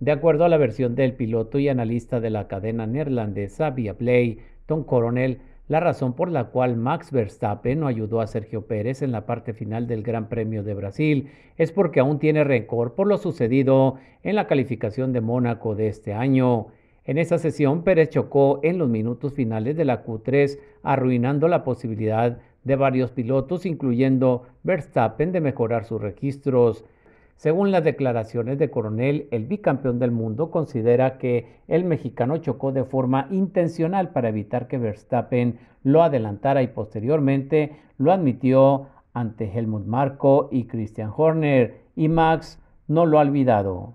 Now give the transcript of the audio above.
De acuerdo a la versión del piloto y analista de la cadena neerlandesa Viaplay, Tom Coronel, la razón por la cual Max Verstappen no ayudó a Sergio Pérez en la parte final del Gran Premio de Brasil es porque aún tiene rencor por lo sucedido en la calificación de Mónaco de este año. En esa sesión, Pérez chocó en los minutos finales de la Q3, arruinando la posibilidad de varios pilotos, incluyendo Verstappen, de mejorar sus registros. Según las declaraciones de Coronel, el bicampeón del mundo considera que el mexicano chocó de forma intencional para evitar que Verstappen lo adelantara y posteriormente lo admitió ante Helmut Marko y Christian Horner y Max no lo ha olvidado.